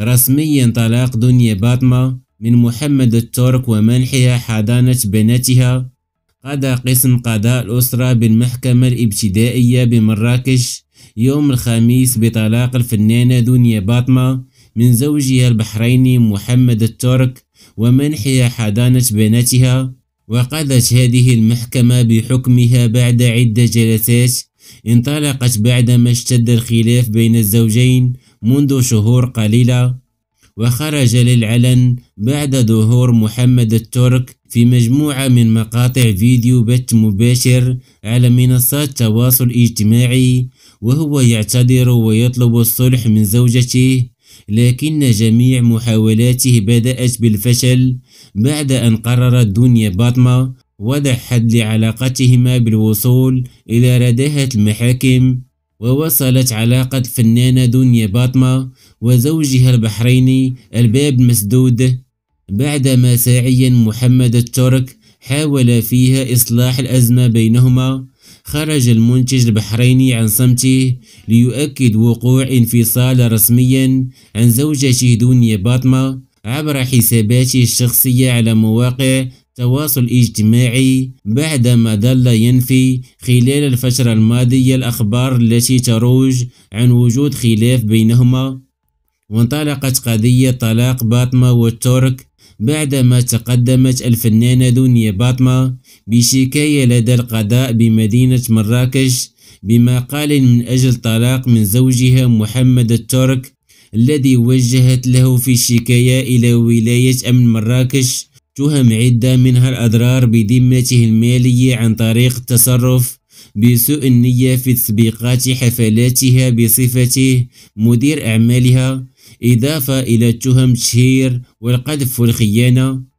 رسميا طلاق دنيا باتما من محمد الترك ومنحها حضانة بناتها قضى قسم قضاء الأسرة بالمحكمة الابتدائية بمراكش يوم الخميس بطلاق الفنانة دنيا باتما من زوجها البحريني محمد الترك ومنحها حضانة بنتها وقضت هذه المحكمة بحكمها بعد عدة جلسات انطلقت بعدما اشتد الخلاف بين الزوجين منذ شهور قليلة وخرج للعلن بعد ظهور محمد الترك في مجموعة من مقاطع فيديو بث مباشر على منصات التواصل الاجتماعي وهو يعتذر ويطلب الصلح من زوجته لكن جميع محاولاته بدأت بالفشل بعد أن قررت دنيا باطمة وضع حد لعلاقتهما بالوصول إلى رداهة المحاكم ووصلت علاقة الفنانة دنيا باطمة وزوجها البحريني الباب مسدود بعدما ساعيا محمد الترك حاول فيها إصلاح الأزمة بينهما خرج المنتج البحريني عن صمته ليؤكد وقوع انفصال رسميا عن زوجته دنيا باطمة عبر حساباته الشخصية على مواقع تواصل اجتماعي بعدما ظل ينفي خلال الفترة الماضية الأخبار التي تروج عن وجود خلاف بينهما وانطلقت قضية طلاق باطمة والترك بعدما تقدمت الفنانة دنيا باطمة بشكاية لدى القضاء بمدينة مراكش بما قال من أجل طلاق من زوجها محمد الترك الذي وجهت له في الشكاية إلى ولاية أمن مراكش تهم عدة منها الأضرار بذمته المالية عن طريق التصرف بسوء النية في تسبيقات حفلاتها بصفته مدير أعمالها إضافة إلى تهم تشهير والقذف والخيانة